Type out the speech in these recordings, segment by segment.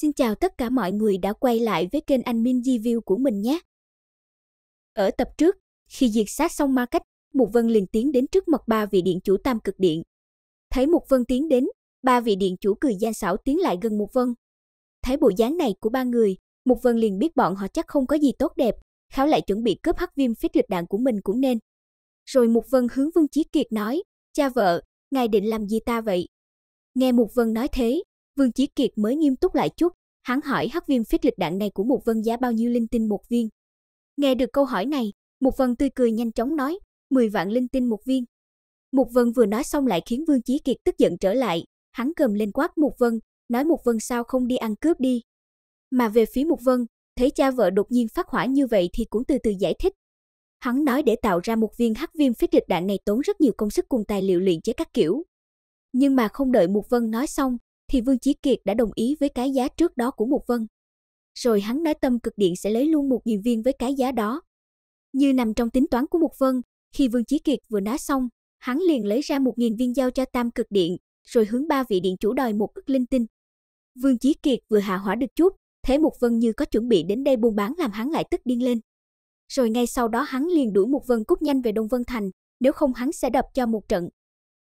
Xin chào tất cả mọi người đã quay lại với kênh anh Min Review của mình nhé. Ở tập trước, khi diệt sát xong ma cách, Mục Vân liền tiến đến trước mặt ba vị điện chủ tam cực điện. Thấy Mục Vân tiến đến, ba vị điện chủ cười gian xảo tiến lại gần Mục Vân. Thấy bộ dáng này của ba người, Mục Vân liền biết bọn họ chắc không có gì tốt đẹp, kháo lại chuẩn bị cướp hắc viêm phích lịch đạn của mình cũng nên. Rồi Mục Vân hướng Vương Chí Kiệt nói, cha vợ, ngài định làm gì ta vậy? Nghe Mục Vân nói thế, Vương Chí Kiệt mới nghiêm túc lại chút, hắn hỏi hắc viêm phích lịch đạn này của một Vân giá bao nhiêu linh tinh một viên. Nghe được câu hỏi này, một Vân tươi cười nhanh chóng nói, 10 vạn linh tinh một viên. Một Vân vừa nói xong lại khiến Vương Chí Kiệt tức giận trở lại, hắn cầm lên quát một Vân, nói một Vân sao không đi ăn cướp đi. Mà về phía một Vân, thấy cha vợ đột nhiên phát hỏa như vậy thì cũng từ từ giải thích. Hắn nói để tạo ra một viên hắc viêm phích địch đạn này tốn rất nhiều công sức cùng tài liệu luyện chế các kiểu. Nhưng mà không đợi một Vân nói xong, thì Vương Chí Kiệt đã đồng ý với cái giá trước đó của Mục Vân. Rồi hắn nói tâm cực điện sẽ lấy luôn một nghìn viên với cái giá đó. Như nằm trong tính toán của Mục Vân, khi Vương Chí Kiệt vừa nói xong, hắn liền lấy ra một nghìn viên giao cho tam cực điện, rồi hướng ba vị điện chủ đòi một ức linh tinh. Vương Chí Kiệt vừa hạ hỏa được chút, thế Mục Vân như có chuẩn bị đến đây buôn bán làm hắn lại tức điên lên. Rồi ngay sau đó hắn liền đuổi Mục Vân cút nhanh về Đông Vân Thành, nếu không hắn sẽ đập cho một trận.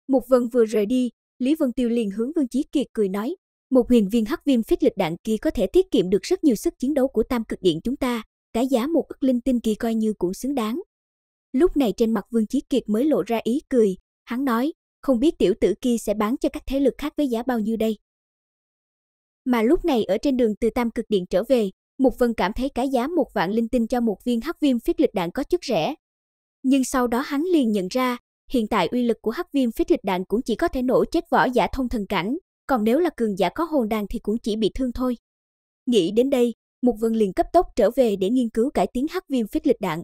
Mục Vân vừa rời đi, Lý Vân Tiêu liền hướng Vương Chí Kiệt cười nói, một huyền viên hắc viêm phích lịch đạn kia có thể tiết kiệm được rất nhiều sức chiến đấu của tam cực điện chúng ta, cái giá một ức linh tinh kia coi như cũng xứng đáng. Lúc này trên mặt Vương Chí Kiệt mới lộ ra ý cười, hắn nói, không biết tiểu tử kia sẽ bán cho các thế lực khác với giá bao nhiêu đây. Mà lúc này ở trên đường từ Tam Cực Điện trở về, Mục Vân cảm thấy cái giá một vạn linh tinh cho một viên hắc viêm phích lịch đạn có chút rẻ. Nhưng sau đó hắn liền nhận ra, hiện tại uy lực của hắc viêm phế thịt đạn cũng chỉ có thể nổ chết võ giả thông thần cảnh, còn nếu là cường giả có hồn đan thì cũng chỉ bị thương thôi. Nghĩ đến đây, Mục Vân liền cấp tốc trở về để nghiên cứu cải tiến hắc viêm phích lịch đạn.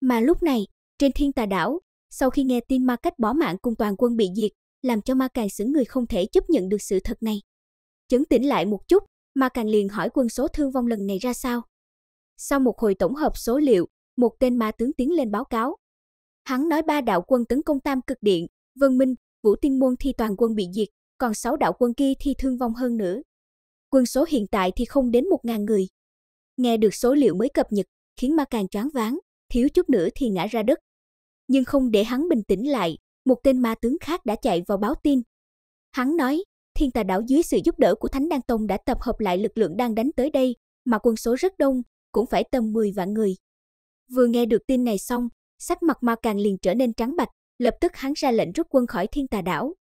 Mà lúc này, trên thiên tà đảo, sau khi nghe tin ma cách bỏ mạng cùng toàn quân bị diệt, làm cho ma càng xứng người không thể chấp nhận được sự thật này. Chấn tĩnh lại một chút, ma càng liền hỏi quân số thương vong lần này ra sao. Sau một hồi tổng hợp số liệu, một tên ma tướng tiến lên báo cáo, Hắn nói ba đạo quân tấn công Tam Cực Điện, Vân Minh, Vũ Tiên Môn thì toàn quân bị diệt, còn sáu đạo quân kia thì thương vong hơn nữa. Quân số hiện tại thì không đến một ngàn người. Nghe được số liệu mới cập nhật, khiến ma càng choáng váng, thiếu chút nữa thì ngã ra đất. Nhưng không để hắn bình tĩnh lại, một tên ma tướng khác đã chạy vào báo tin. Hắn nói, thiên tà đảo dưới sự giúp đỡ của Thánh Đan Tông đã tập hợp lại lực lượng đang đánh tới đây, mà quân số rất đông, cũng phải tầm 10 vạn người. Vừa nghe được tin này xong, Sắc mặt ma càng liền trở nên trắng bạch, lập tức hắn ra lệnh rút quân khỏi thiên tà đảo.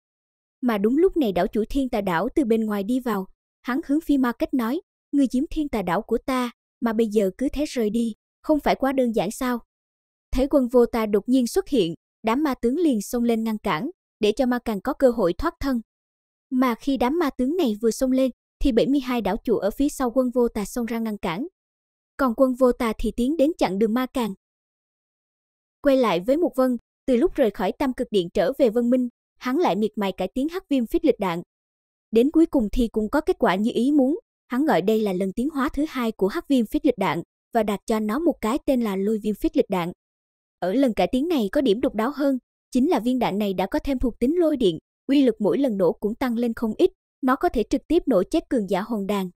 Mà đúng lúc này đảo chủ thiên tà đảo từ bên ngoài đi vào, hắn hướng phi ma cách nói, người chiếm thiên tà đảo của ta, mà bây giờ cứ thế rời đi, không phải quá đơn giản sao. Thấy quân vô ta đột nhiên xuất hiện, đám ma tướng liền xông lên ngăn cản, để cho ma càng có cơ hội thoát thân. Mà khi đám ma tướng này vừa xông lên, thì 72 đảo chủ ở phía sau quân vô tà xông ra ngăn cản. Còn quân vô tà thì tiến đến chặn đường ma càng. Quay lại với Mục Vân, từ lúc rời khỏi tam cực điện trở về Vân Minh, hắn lại miệt mài cải tiến hắc viêm phích lịch đạn. Đến cuối cùng thì cũng có kết quả như ý muốn, hắn gọi đây là lần tiến hóa thứ hai của hắc viêm phích lịch đạn và đặt cho nó một cái tên là lôi viêm phích lịch đạn. Ở lần cải tiến này có điểm độc đáo hơn, chính là viên đạn này đã có thêm thuộc tính lôi điện, uy lực mỗi lần nổ cũng tăng lên không ít, nó có thể trực tiếp nổ chết cường giả hồn đàn